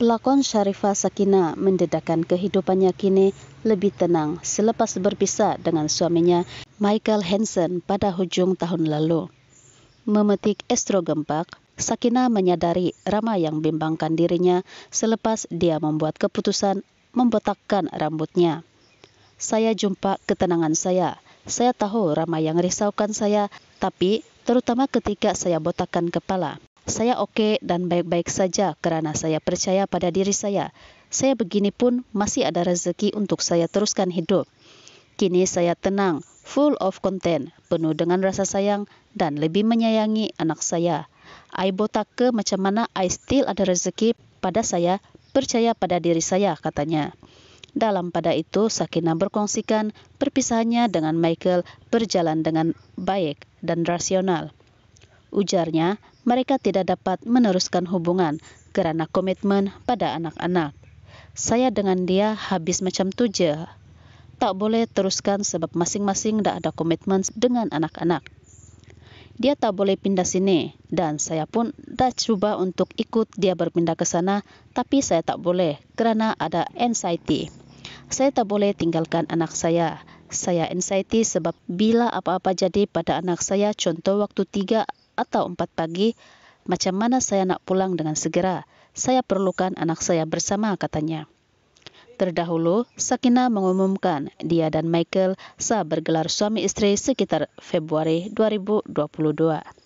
Pelakon Syarifah Sakina mendedahkan kehidupannya kini lebih tenang selepas berpisah dengan suaminya Michael Hansen pada hujung tahun lalu. Memetik estro gempak, Sakina menyadari ramai yang bimbangkan dirinya selepas dia membuat keputusan membotakkan rambutnya. Saya jumpa ketenangan saya. Saya tahu ramai yang risaukan saya, tapi terutama ketika saya botakkan kepala. Saya oke okay dan baik-baik saja karena saya percaya pada diri saya. Saya begini pun masih ada rezeki untuk saya teruskan hidup. Kini saya tenang, full of content, penuh dengan rasa sayang dan lebih menyayangi anak saya. I botak ke macam mana I still ada rezeki pada saya, percaya pada diri saya katanya. Dalam pada itu, Sakina berkongsikan perpisahannya dengan Michael berjalan dengan baik dan rasional. Ujarnya, mereka tidak dapat meneruskan hubungan karena komitmen pada anak-anak. Saya dengan dia habis macam tujuh. Tak boleh teruskan sebab masing-masing tidak ada komitmen dengan anak-anak. Dia tak boleh pindah sini dan saya pun dah cuba untuk ikut dia berpindah ke sana tapi saya tak boleh kerana ada anxiety. Saya tak boleh tinggalkan anak saya saya anxiety sebab bila apa-apa jadi pada anak saya, contoh waktu tiga atau empat pagi, macam mana saya nak pulang dengan segera? Saya perlukan anak saya bersama, katanya. Terdahulu, Sakina mengumumkan dia dan Michael sah bergelar suami istri sekitar Februari 2022.